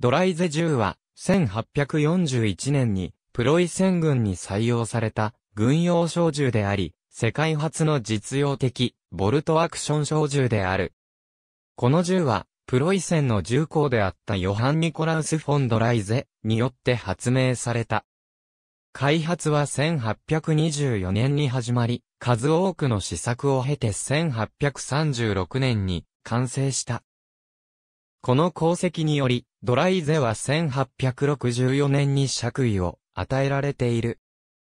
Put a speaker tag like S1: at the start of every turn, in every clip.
S1: ドライゼ銃は、1841年に、プロイセン軍に採用された、軍用小銃であり、世界初の実用的、ボルトアクション小銃である。この銃は、プロイセンの銃工であったヨハン・ニコラウス・フォン・ドライゼによって発明された。開発は1824年に始まり、数多くの試作を経て1836年に完成した。この功績により、ドライゼは1864年に爵位を与えられている。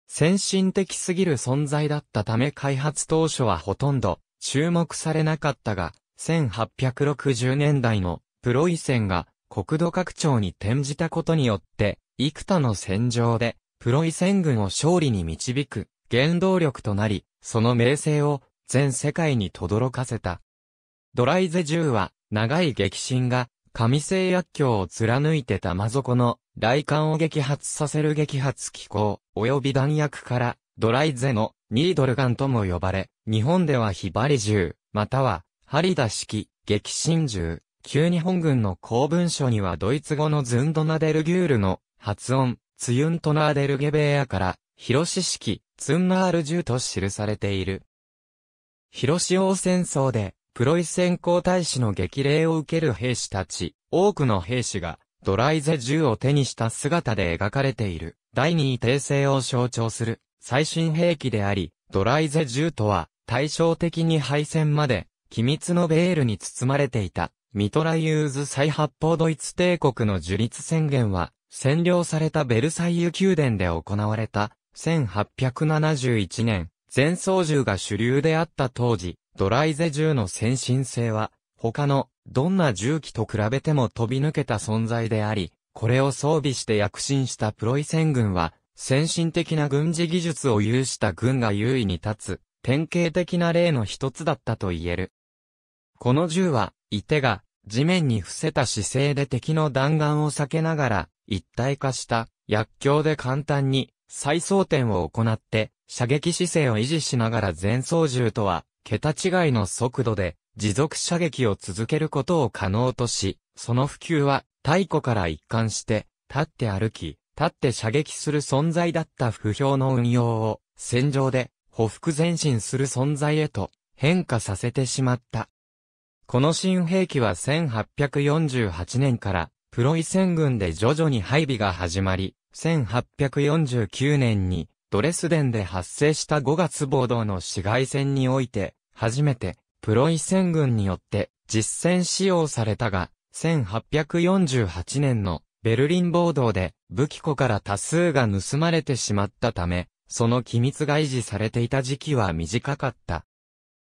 S1: 先進的すぎる存在だったため開発当初はほとんど注目されなかったが、1860年代のプロイセンが国土拡張に転じたことによって、幾多の戦場でプロイセン軍を勝利に導く原動力となり、その名声を全世界に轟かせた。ドライゼ10は長い激震が、紙製薬莢を貫いて玉底の、雷管を激発させる激発機構、及び弾薬から、ドライゼの、ニードルガンとも呼ばれ、日本ではヒバリ銃、または、ハリダ式、激震銃。旧日本軍の公文書にはドイツ語のズンドナデルギュールの発音、ツユントナーデルゲベーヤから、広シ式、ツンナール銃と記されている。広志王戦争で、プロイセン皇太子の激励を受ける兵士たち、多くの兵士が、ドライゼ銃を手にした姿で描かれている、第二位帝政を象徴する、最新兵器であり、ドライゼ銃とは、対照的に敗戦まで、機密のベールに包まれていた、ミトラユーズ再発砲ドイツ帝国の樹立宣言は、占領されたベルサイユ宮殿で行われた、1871年、前操縦が主流であった当時、ドライゼ銃の先進性は、他の、どんな銃器と比べても飛び抜けた存在であり、これを装備して躍進したプロイセン軍は、先進的な軍事技術を有した軍が優位に立つ、典型的な例の一つだったと言える。この銃は、射手が、地面に伏せた姿勢で敵の弾丸を避けながら、一体化した、薬莢で簡単に、再装填を行って、射撃姿勢を維持しながら前走銃とは、桁違いの速度で持続射撃を続けることを可能とし、その普及は太古から一貫して立って歩き、立って射撃する存在だった不評の運用を戦場で歩服前進する存在へと変化させてしまった。この新兵器は1848年からプロイセン軍で徐々に配備が始まり、1849年にドレスデンで発生した5月暴動の市街戦において、初めて、プロイセン軍によって実戦使用されたが、1848年のベルリン暴動で武器庫から多数が盗まれてしまったため、その機密が維持されていた時期は短かった。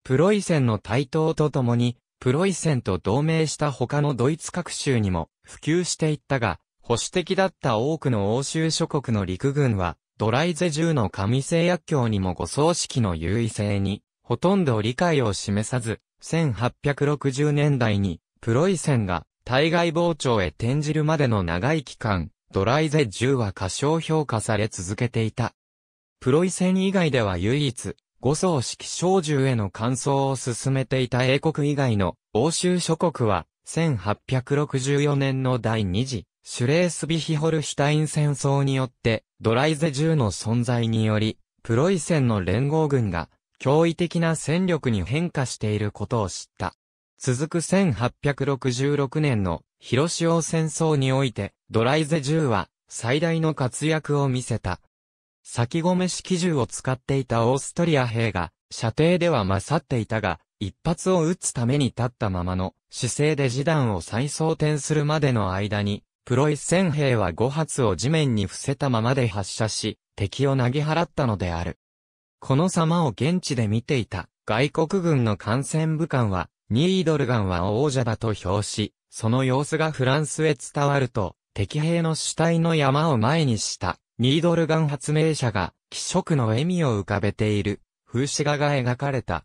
S1: プロイセンの台頭とともに、プロイセンと同盟した他のドイツ各州にも普及していったが、保守的だった多くの欧州諸国の陸軍は、ドライゼ10の紙製薬教にも五葬式の優位性に、ほとんど理解を示さず、1860年代に、プロイセンが、対外膨張へ転じるまでの長い期間、ドライゼ10は過小評価され続けていた。プロイセン以外では唯一、五層式小銃への感想を進めていた英国以外の欧州諸国は、1864年の第二次シュレースビヒホルシュタイン戦争によって、ドライゼ銃の存在により、プロイセンの連合軍が、驚異的な戦力に変化していることを知った。続く1866年の広潮戦争において、ドライゼ銃は最大の活躍を見せた。先込め式銃を使っていたオーストリア兵が、射程では勝っていたが、一発を撃つために立ったままの姿勢で示談を再装填するまでの間に、プロイセン兵は5発を地面に伏せたままで発射し、敵を投げ払ったのである。この様を現地で見ていた外国軍の艦船武官は、ニードルガンは王者だと評し、その様子がフランスへ伝わると、敵兵の主体の山を前にした、ニードルガン発明者が、気色の笑みを浮かべている、風刺画が描かれた。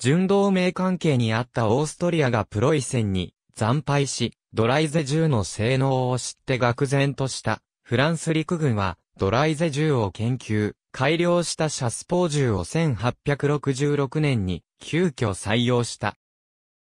S1: 純同盟関係にあったオーストリアがプロイセンに、惨敗し、ドライゼ銃の性能を知って愕然とした。フランス陸軍は、ドライゼ銃を研究、改良したシャスポー銃を1866年に、急遽採用した。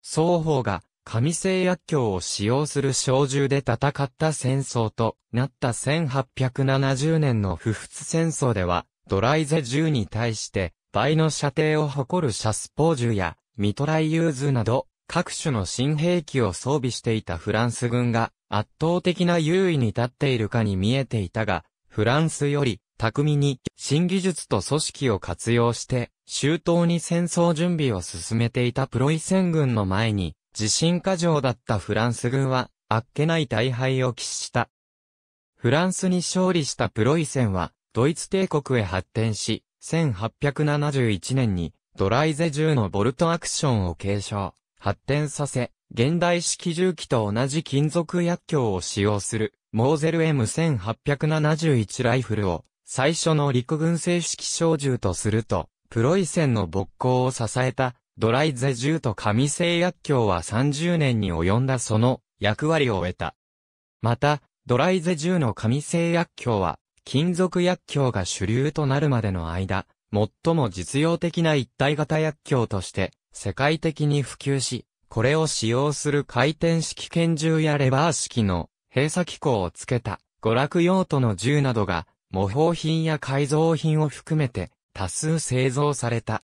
S1: 双方が、紙製薬莢を使用する小銃で戦った戦争となった1870年の不仏戦争では、ドライゼ銃に対して、倍の射程を誇るシャスポー銃や、ミトライユーズなど、各種の新兵器を装備していたフランス軍が圧倒的な優位に立っているかに見えていたが、フランスより巧みに新技術と組織を活用して周到に戦争準備を進めていたプロイセン軍の前に自信過剰だったフランス軍はあっけない大敗を喫した。フランスに勝利したプロイセンはドイツ帝国へ発展し、1871年にドライゼ銃のボルトアクションを継承。発展させ、現代式重機と同じ金属薬莢を使用する、モーゼル M1871 ライフルを、最初の陸軍製式小銃とすると、プロイセンの勃興を支えた、ドライゼ銃と紙製薬莢は30年に及んだその役割を終えた。また、ドライゼ銃の紙製薬莢は、金属薬莢が主流となるまでの間、最も実用的な一体型薬莢として世界的に普及し、これを使用する回転式拳銃やレバー式の閉鎖機構をつけた娯楽用途の銃などが模倣品や改造品を含めて多数製造された。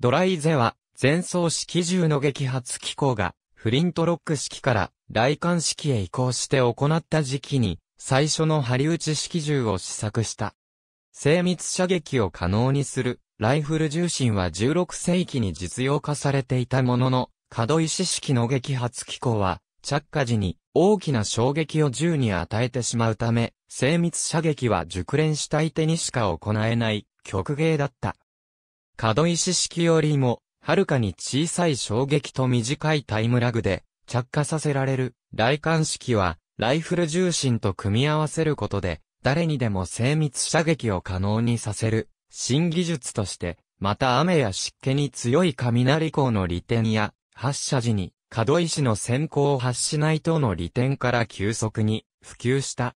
S1: ドライゼは前奏式銃の撃発機構がフリントロック式から雷管式へ移行して行った時期に最初の針打ち式銃を試作した。精密射撃を可能にするライフル重心は16世紀に実用化されていたものの、角石式の撃発機構は、着火時に大きな衝撃を銃に与えてしまうため、精密射撃は熟練した相手にしか行えない曲芸だった。角石式よりも、はるかに小さい衝撃と短いタイムラグで、着火させられる、雷管式は、ライフル重心と組み合わせることで、誰にでも精密射撃を可能にさせる、新技術として、また雨や湿気に強い雷光の利点や、発射時に、角石の先行を発しない等の利点から急速に普及した。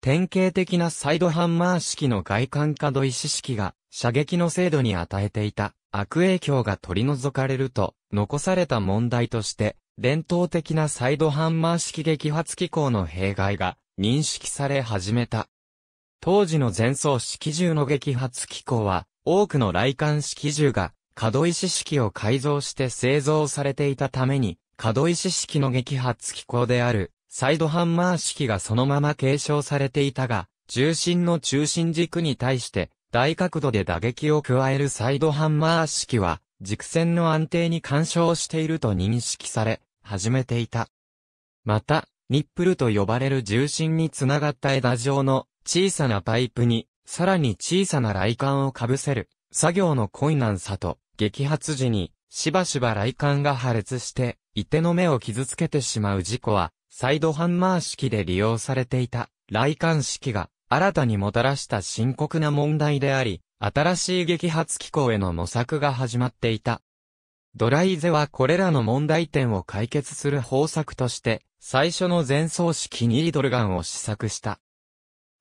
S1: 典型的なサイドハンマー式の外観角石式が射撃の精度に与えていた悪影響が取り除かれると残された問題として伝統的なサイドハンマー式撃発機構の弊害が認識され始めた。当時の前奏式銃の撃発機構は、多くの来艦式銃が、角石式を改造して製造されていたために、角石式の撃発機構である、サイドハンマー式がそのまま継承されていたが、重心の中心軸に対して、大角度で打撃を加えるサイドハンマー式は、軸線の安定に干渉していると認識され、始めていた。また、ニップルと呼ばれる重心につながった枝状の小さなパイプに、さらに小さな雷管をかぶせる、作業の困難さと、激発時に、しばしば雷管が破裂して、一手の目を傷つけてしまう事故は、サイドハンマー式で利用されていた、雷管式が、新たにもたらした深刻な問題であり、新しい激発機構への模索が始まっていた。ドライゼはこれらの問題点を解決する方策として、最初の前奏式にードルガンを試作した。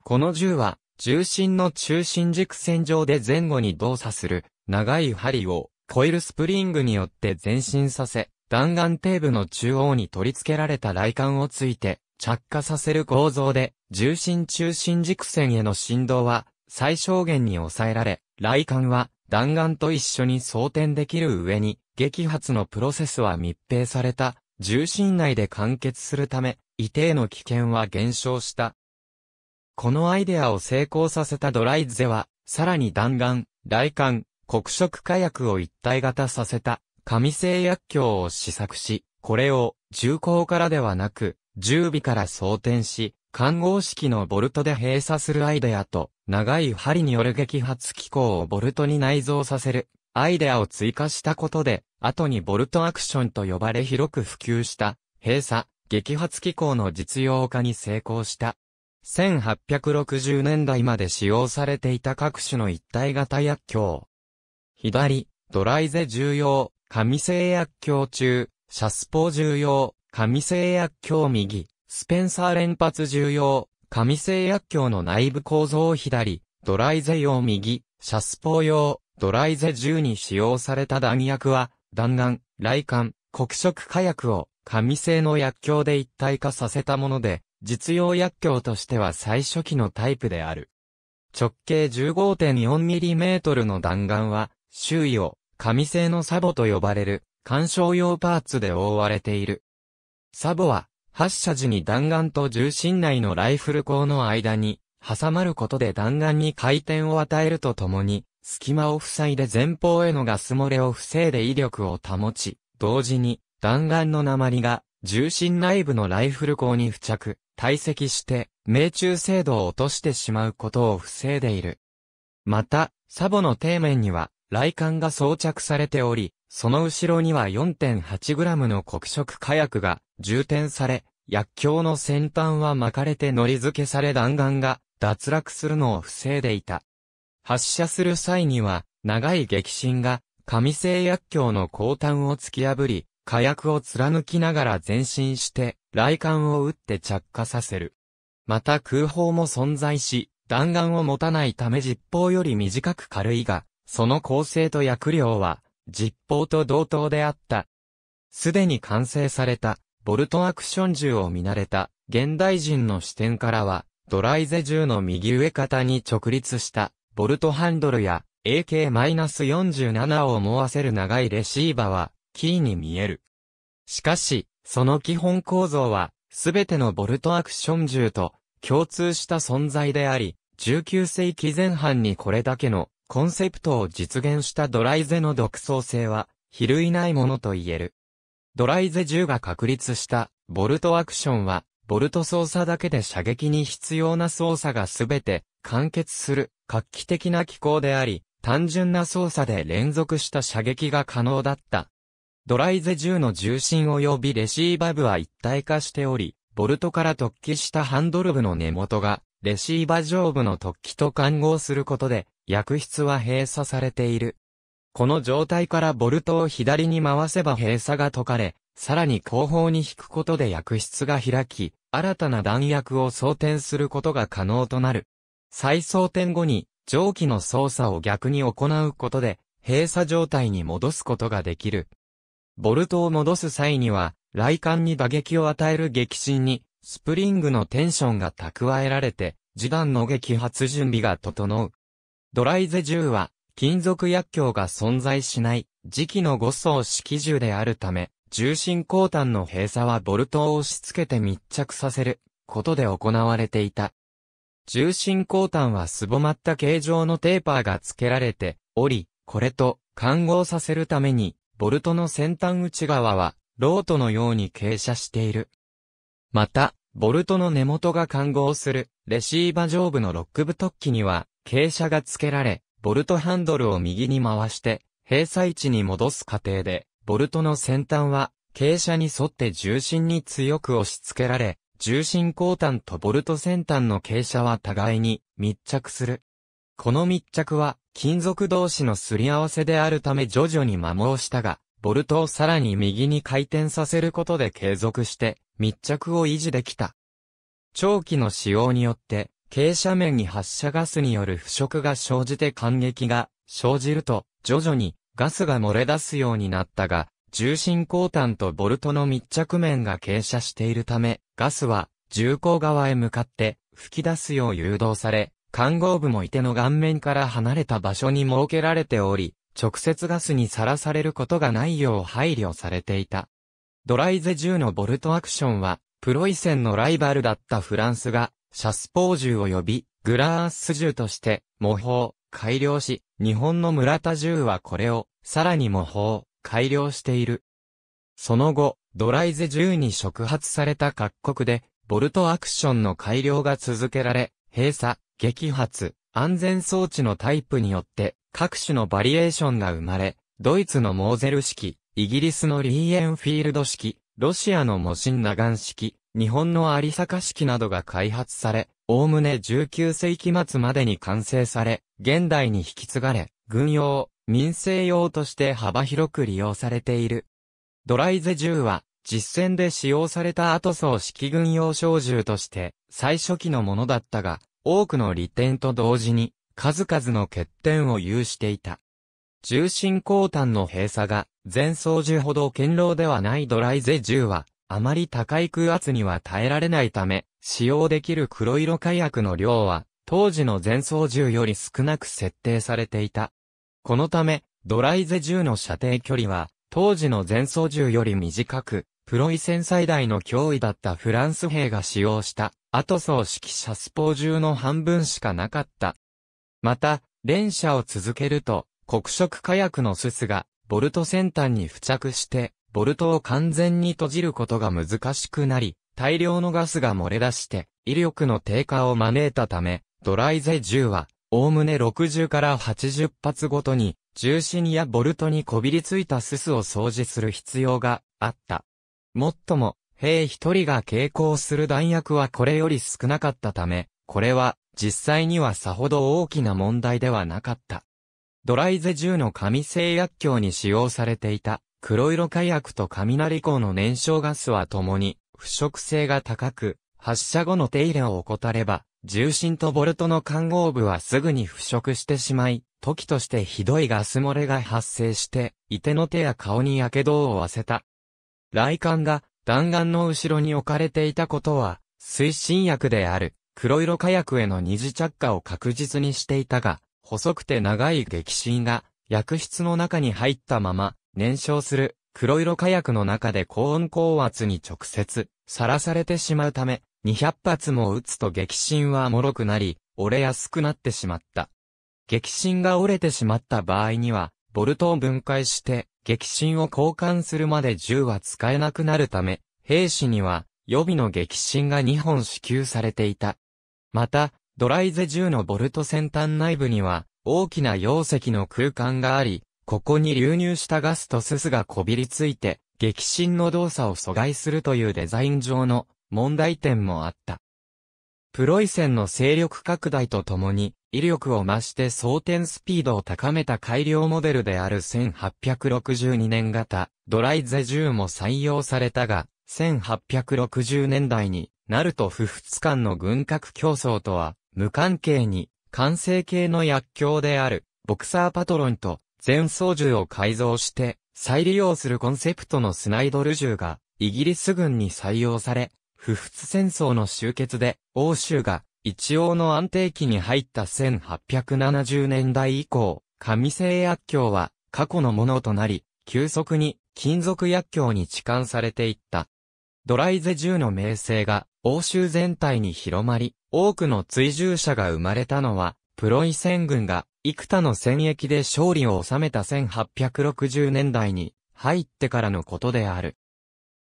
S1: この銃は、重心の中心軸線上で前後に動作する、長い針を、コイルスプリングによって前進させ、弾丸底部の中央に取り付けられた雷管をついて、着火させる構造で、重心中心軸線への振動は、最小限に抑えられ、雷管は、弾丸と一緒に装填できる上に、撃発のプロセスは密閉された、重心内で完結するため、異定の危険は減少した。このアイデアを成功させたドライゼは、さらに弾丸、雷管、黒色火薬を一体型させた、紙製薬莢を試作し、これを、重工からではなく、重尾から装填し、看護式のボルトで閉鎖するアイデアと、長い針による激発機構をボルトに内蔵させる、アイデアを追加したことで、後にボルトアクションと呼ばれ広く普及した、閉鎖、激発機構の実用化に成功した。1860年代まで使用されていた各種の一体型薬莢。左、ドライゼ重要、紙製薬莢中、シャスポー重要、紙製薬莢右、スペンサー連発重要、紙製薬莢の内部構造を左、ドライゼ用右、シャスポー用、ドライゼ10に使用された弾薬は、弾丸、雷管、黒色火薬を、紙製の薬莢で一体化させたもので、実用薬莢としては最初期のタイプである。直径 15.4mm の弾丸は、周囲を、紙製のサボと呼ばれる、干渉用パーツで覆われている。サボは、発射時に弾丸と重心内のライフル口の間に、挟まることで弾丸に回転を与えるとともに、隙間を塞いで前方へのガス漏れを防いで威力を保ち、同時に、弾丸の鉛が、重心内部のライフル口に付着。堆積して、命中精度を落としてしまうことを防いでいる。また、サボの底面には、雷管が装着されており、その後ろには 4.8g の黒色火薬が充填され、薬莢の先端は巻かれて乗り付けされ弾丸が脱落するのを防いでいた。発射する際には、長い激震が、紙製薬莢の後端を突き破り、火薬を貫きながら前進して、雷管を撃って着火させる。また空砲も存在し、弾丸を持たないため実砲より短く軽いが、その構成と薬量は、実砲と同等であった。すでに完成された、ボルトアクション銃を見慣れた、現代人の視点からは、ドライゼ銃の右上肩に直立した、ボルトハンドルや、AK-47 を思わせる長いレシーバーは、キーに見える。しかし、その基本構造は、すべてのボルトアクション銃と共通した存在であり、19世紀前半にこれだけのコンセプトを実現したドライゼの独創性は、比類ないものと言える。ドライゼ銃が確立したボルトアクションは、ボルト操作だけで射撃に必要な操作がすべて完結する画期的な機構であり、単純な操作で連続した射撃が可能だったドライゼ10の重心及びレシーバ部は一体化しており、ボルトから突起したハンドル部の根元が、レシーバ上部の突起と混合することで、薬室は閉鎖されている。この状態からボルトを左に回せば閉鎖が解かれ、さらに後方に引くことで薬室が開き、新たな弾薬を装填することが可能となる。再装填後に、蒸気の操作を逆に行うことで、閉鎖状態に戻すことができる。ボルトを戻す際には、雷管に打撃を与える激震に、スプリングのテンションが蓄えられて、時弾の撃発準備が整う。ドライゼ銃は、金属薬莢が存在しない、磁気の五層式銃であるため、重心鋼端の閉鎖はボルトを押し付けて密着させる、ことで行われていた。重心鋼端はすぼまった形状のテーパーが付けられており、これと、緩合させるために、ボルトの先端内側は、ロートのように傾斜している。また、ボルトの根元が混合する、レシーバ上部のロック部突起には、傾斜が付けられ、ボルトハンドルを右に回して、閉鎖位置に戻す過程で、ボルトの先端は、傾斜に沿って重心に強く押し付けられ、重心後端とボルト先端の傾斜は互いに密着する。この密着は金属同士のすり合わせであるため徐々に摩耗したが、ボルトをさらに右に回転させることで継続して密着を維持できた。長期の使用によって、傾斜面に発射ガスによる腐食が生じて感激が生じると、徐々にガスが漏れ出すようになったが、重心交炭とボルトの密着面が傾斜しているため、ガスは重工側へ向かって吹き出すよう誘導され、看護部もいての顔面から離れた場所に設けられており、直接ガスにさらされることがないよう配慮されていた。ドライゼ銃のボルトアクションは、プロイセンのライバルだったフランスが、シャスポー銃を呼び、グラース銃として、模倣、改良し、日本の村田銃はこれを、さらに模倣、改良している。その後、ドライゼ銃に触発された各国で、ボルトアクションの改良が続けられ、閉鎖、激発、安全装置のタイプによって各種のバリエーションが生まれ、ドイツのモーゼル式、イギリスのリーエンフィールド式、ロシアのモシンナガン式、日本の有坂式などが開発され、おおむね19世紀末までに完成され、現代に引き継がれ、軍用、民生用として幅広く利用されている。ドライゼ銃は、実戦で使用された後装式軍用小銃として、最初期のものだったが、多くの利点と同時に、数々の欠点を有していた。重心後端の閉鎖が、前操縦ほど堅牢ではないドライゼ10は、あまり高い空圧には耐えられないため、使用できる黒色火薬の量は、当時の前操縦より少なく設定されていた。このため、ドライゼ10の射程距離は、当時の前操縦より短く、プロイセン最大の脅威だったフランス兵が使用したあとソ式車スポー中の半分しかなかった。また、連射を続けると、黒色火薬のススが、ボルト先端に付着して、ボルトを完全に閉じることが難しくなり、大量のガスが漏れ出して、威力の低下を招いたため、ドライゼ10は、おおむね60から80発ごとに、重心やボルトにこびりついたススを掃除する必要があった。もっとも、兵一人が携行する弾薬はこれより少なかったため、これは実際にはさほど大きな問題ではなかった。ドライゼ銃の紙製薬莢に使用されていた黒色火薬と雷光の燃焼ガスはともに腐食性が高く、発射後の手入れを怠れば、重心とボルトの混合部はすぐに腐食してしまい、時としてひどいガス漏れが発生して、いての手や顔に火傷を負わせた。雷管が弾丸の後ろに置かれていたことは、推進薬である、黒色火薬への二次着火を確実にしていたが、細くて長い激震が、薬室の中に入ったまま、燃焼する、黒色火薬の中で高温高圧に直接、さらされてしまうため、200発も撃つと激震は脆くなり、折れやすくなってしまった。激震が折れてしまった場合には、ボルトを分解して、激震を交換するまで銃は使えなくなるため、兵士には予備の激震が2本支給されていた。また、ドライゼ銃のボルト先端内部には大きな容積の空間があり、ここに流入したガスとススがこびりついて、激震の動作を阻害するというデザイン上の問題点もあった。プロイセンの勢力拡大とともに、威力を増して装填スピードを高めた改良モデルである1862年型、ドライゼ10も採用されたが、1860年代になると不仏間の軍拡競争とは、無関係に、完成形の薬莢である、ボクサーパトロンと、全操縦を改造して、再利用するコンセプトのスナイドル銃が、イギリス軍に採用され、不仏戦争の終結で、欧州が一応の安定期に入った1870年代以降、紙製薬莢は過去のものとなり、急速に金属薬莢に置換されていった。ドライゼ銃の名声が欧州全体に広まり、多くの追従者が生まれたのは、プロイセン軍が幾多の戦役で勝利を収めた1860年代に入ってからのことである。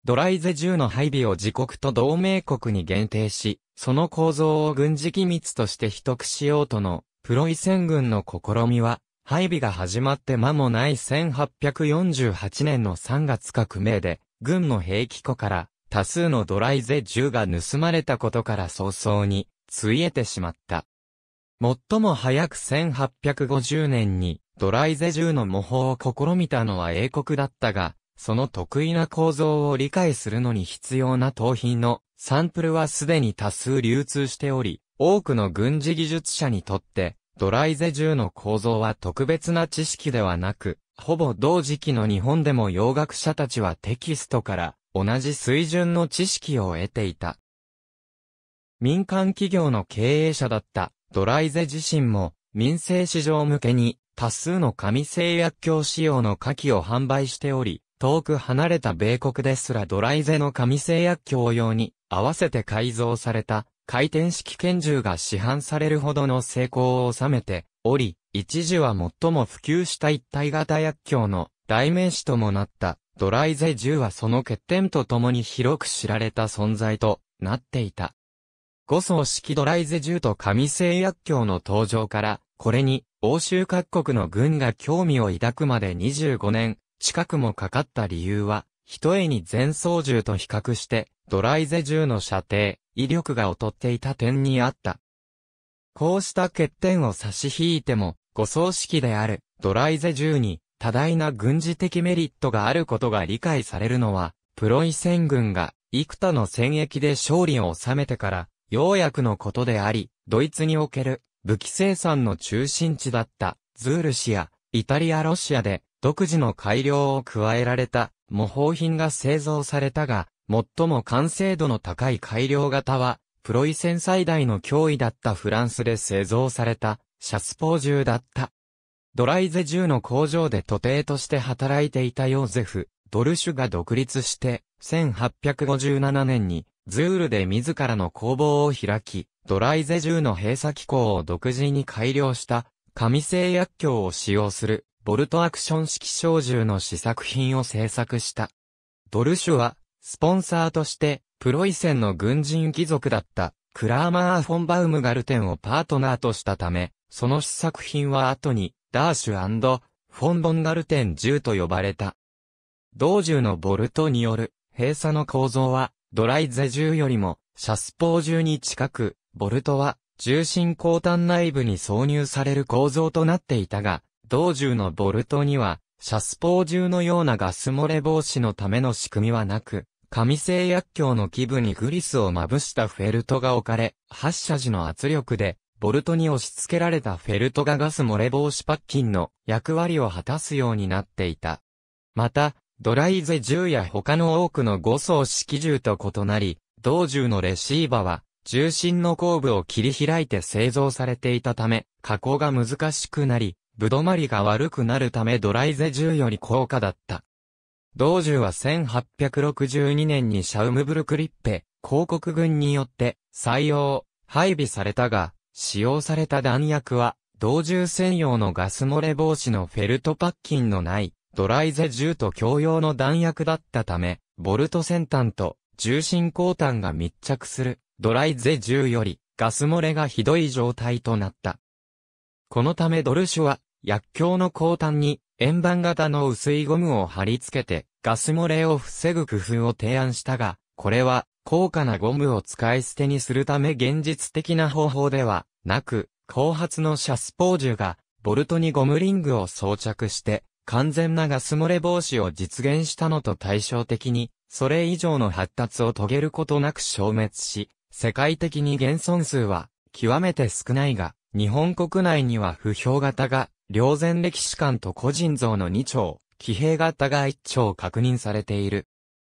S1: ドライゼ銃の配備を自国と同盟国に限定し、その構造を軍事機密として秘匿しようとの、プロイセン軍の試みは、配備が始まって間もない1848年の3月革命で、軍の兵器庫から多数のドライゼ銃が盗まれたことから早々に、ついえてしまった。最も早く1850年に、ドライゼ銃の模倣を試みたのは英国だったが、その得意な構造を理解するのに必要な盗品のサンプルはすでに多数流通しており、多くの軍事技術者にとって、ドライゼ銃の構造は特別な知識ではなく、ほぼ同時期の日本でも洋楽者たちはテキストから同じ水準の知識を得ていた。民間企業の経営者だったドライゼ自身も民生市場向けに多数の紙製薬業仕様の下記を販売しており、遠く離れた米国ですらドライゼの紙製薬強用に合わせて改造された回転式拳銃が市販されるほどの成功を収めており、一時は最も普及した一体型薬莢の代名詞ともなったドライゼ銃はその欠点とともに広く知られた存在となっていた。五層式ドライゼ銃と紙製薬莢の登場から、これに欧州各国の軍が興味を抱くまで25年近くもかかった理由は、一重に前操縦と比較して、ドライゼ銃の射程、威力が劣っていた点にあった。こうした欠点を差し引いても、誤葬式であるドライゼ銃に多大な軍事的メリットがあることが理解されるのは、プロイセン軍が幾多の戦役で勝利を収めてから、ようやくのことであり、ドイツにおける武器生産の中心地だったズールシア、イタリアロシアで独自の改良を加えられた模倣品が製造されたが、最も完成度の高い改良型は、プロイセン最大の脅威だったフランスで製造された、シャスポー銃だった。ドライゼ銃の工場で徒弟として働いていたヨーゼフ、ドルシュが独立して、1857年に、ズールで自らの工房を開き、ドライゼ銃の閉鎖機構を独自に改良した紙製薬莢を使用する、ボルトアクション式小銃の試作品を制作した。ドルシュは、スポンサーとして、プロイセンの軍人貴族だった、クラーマー・フォンバウムガルテンをパートナーとしたため、その試作品は後に、ダーシュフォンボンガルテン銃と呼ばれた。同銃のボルトによる閉鎖の構造は、ドライゼ銃よりも、シャスポー銃に近く、ボルトは重心後端内部に挿入される構造となっていたが、同銃のボルトには、シャスポー銃のようなガス漏れ防止のための仕組みはなく、紙製薬莢の基部にグリスをまぶしたフェルトが置かれ、発射時の圧力で、ボルトに押し付けられたフェルトがガス漏れ防止パッキンの役割を果たすようになっていた。また、ドライゼ銃や他の多くの5層式銃と異なり、同銃のレシーバは重心の後部を切り開いて製造されていたため、加工が難しくなり、ぶどまりが悪くなるためドライゼ10より高価だった。道銃は1862年にシャウムブルクリッペ、広告軍によって採用、配備されたが、使用された弾薬は、道銃専用のガス漏れ防止のフェルトパッキンのないドライゼ10と共用の弾薬だったため、ボルト先端と重心後端が密着するドライゼ10よりガス漏れがひどい状態となった。このためドルシュは薬莢の後端に円盤型の薄いゴムを貼り付けてガス漏れを防ぐ工夫を提案したが、これは高価なゴムを使い捨てにするため現実的な方法ではなく、後発のシャスポージュがボルトにゴムリングを装着して完全なガス漏れ防止を実現したのと対照的に、それ以上の発達を遂げることなく消滅し、世界的に現存数は極めて少ないが、日本国内には不評型が、両前歴史館と個人像の2丁、騎兵型が1丁確認されている。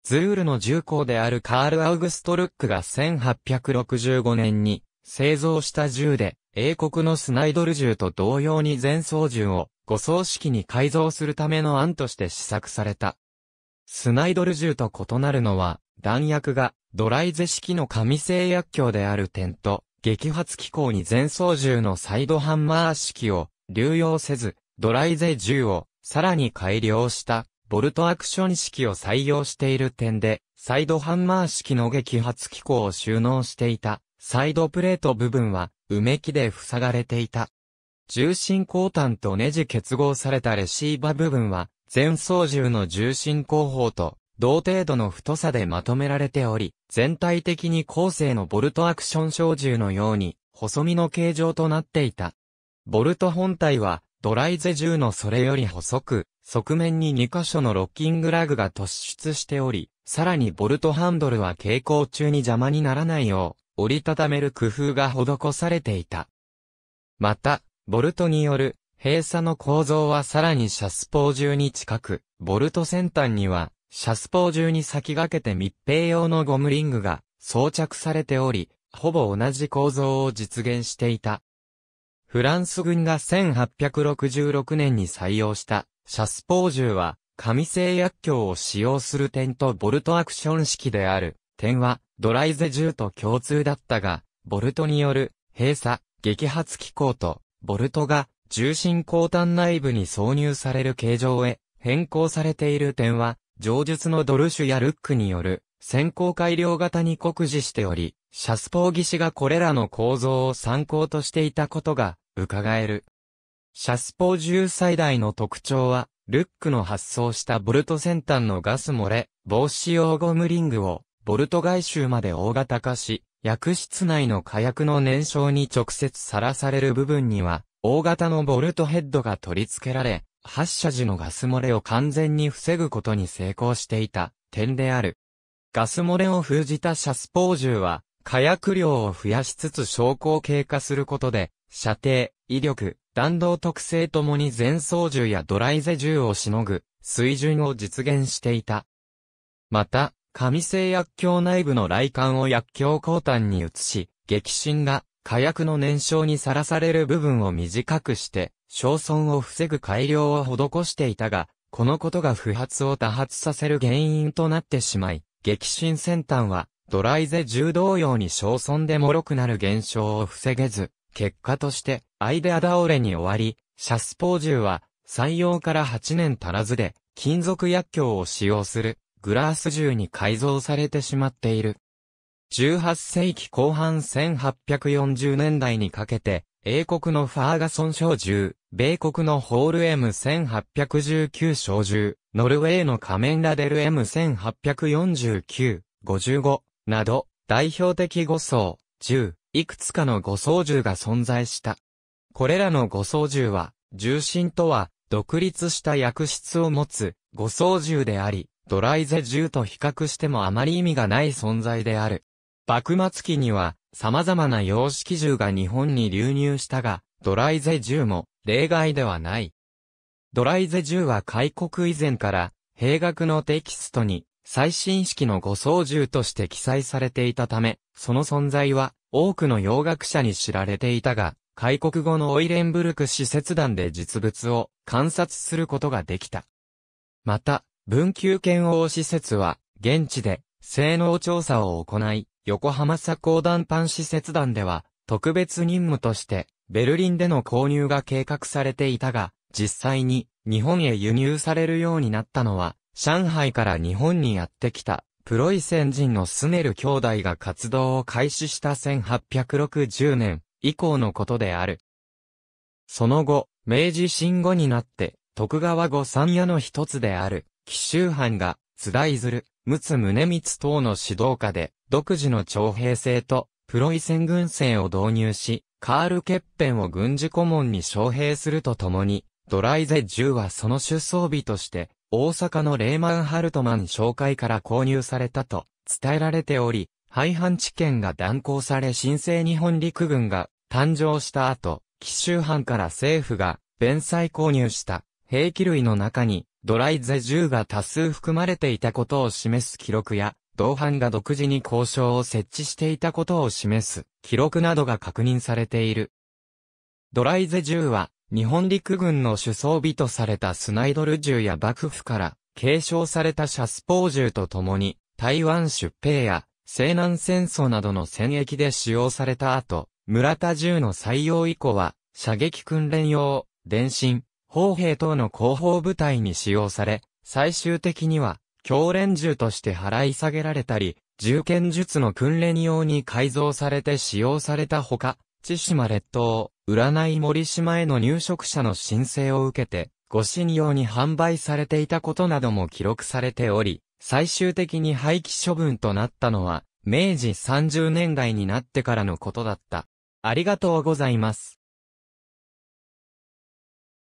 S1: ズールの重工であるカール・アウグストルックが1865年に製造した銃で、英国のスナイドル銃と同様に前装銃を五装式に改造するための案として試作された。スナイドル銃と異なるのは、弾薬がドライゼ式の紙製薬莢である点と、激発機構に全操縦のサイドハンマー式を流用せず、ドライゼ銃をさらに改良したボルトアクション式を採用している点で、サイドハンマー式の激発機構を収納していたサイドプレート部分は埋め木で塞がれていた。重心後端とネジ結合されたレシーバ部分は、全操縦の重心後方と同程度の太さでまとめられており、全体的に後世のボルトアクション小銃のように、細身の形状となっていた。ボルト本体は、ドライゼ銃のそれより細く、側面に2箇所のロッキングラグが突出しており、さらにボルトハンドルは傾向中に邪魔にならないよう、折りたためる工夫が施されていた。また、ボルトによる閉鎖の構造はさらにシャスポー銃に近く、ボルト先端にはシャスポー銃に先駆けて密閉用のゴムリングが装着されており、ほぼ同じ構造を実現していた。フランス軍が1866年に採用したシャスポー銃は、紙製薬莢を使用する点とボルトアクション式である点はドライゼ銃と共通だったが、ボルトによる閉鎖、撃発機構とボルトが重心後端内部に挿入される形状へ変更されている点は上述のドル種やルックによる先行改良型に酷似しており、シャスポー技師がこれらの構造を参考としていたことが伺える。シャスポー重最大の特徴は、ルックの発送したボルト先端のガス漏れ、防止用ゴムリングを、ボルト外周まで大型化し、薬室内の火薬の燃焼に直接さらされる部分には、大型のボルトヘッドが取り付けられ、発射時のガス漏れを完全に防ぐことに成功していた点である。ガス漏れを封じた射スポー銃は、火薬量を増やしつつ昇降経過することで、射程、威力、弾道特性ともに前走銃やドライゼ銃をしのぐ、水準を実現していた。また、紙製薬莢内部の雷管を薬莢交換に移し、激震が火薬の燃焼にさらされる部分を短くして、焼損を防ぐ改良を施していたが、このことが不発を多発させる原因となってしまい、激震先端は、ドライゼ重同様に焼損で脆くなる現象を防げず、結果として、アイデア倒れに終わり、シャスポー銃は、採用から8年足らずで、金属薬莢を使用する、グラース銃に改造されてしまっている。18世紀後半1840年代にかけて、英国のファーガソン小銃、米国のホール M1819 小銃、ノルウェーの仮面ラデル M1849、55、など、代表的5層、銃、いくつかの5層銃が存在した。これらの5層銃は、重心とは、独立した薬質を持つ、5層銃であり、ドライゼ銃と比較してもあまり意味がない存在である。幕末期には、様々な様式銃が日本に流入したが、ドライゼ銃も例外ではない。ドライゼ銃は開国以前から、兵学のテキストに、最新式の護送銃として記載されていたため、その存在は、多くの洋学者に知られていたが、開国後のオイレンブルク使節団で実物を観察することができた。また、文久圏王使節は、現地で、性能調査を行い、横浜佐工団パン施設団では、特別任務として、ベルリンでの購入が計画されていたが、実際に日本へ輸入されるようになったのは、上海から日本にやってきた、プロイセン人のスネル兄弟が活動を開始した1860年以降のことである。その後、明治新後になって、徳川御三屋の一つである、紀州藩が、津田いずる、陸奥宗光等の指導下で、独自の徴兵制とプロイセン軍制を導入し、カール・ケッペンを軍事顧問に招聘するとともに、ドライゼ10はその出装備として、大阪のレーマン・ハルトマン紹介から購入されたと伝えられており、廃藩置県が断行され新生日本陸軍が誕生した後、奇襲藩から政府が弁済購入した兵器類の中にドライゼ10が多数含まれていたことを示す記録や、同伴が独自に交渉を設置していたことを示す記録などが確認されている。ドライゼ銃は、日本陸軍の主装備とされたスナイドル銃や幕府から継承されたシャスポー銃とともに、台湾出兵や西南戦争などの戦役で使用された後、村田銃の採用以降は、射撃訓練用、電信、砲兵等の後方部隊に使用され、最終的には、強練銃として払い下げられたり、銃剣術の訓練用に改造されて使用されたほか、千島列島、占い森島への入植者の申請を受けて、護身用に販売されていたことなども記録されており、最終的に廃棄処分となったのは、明治30年代になってからのことだった。ありがとうございます。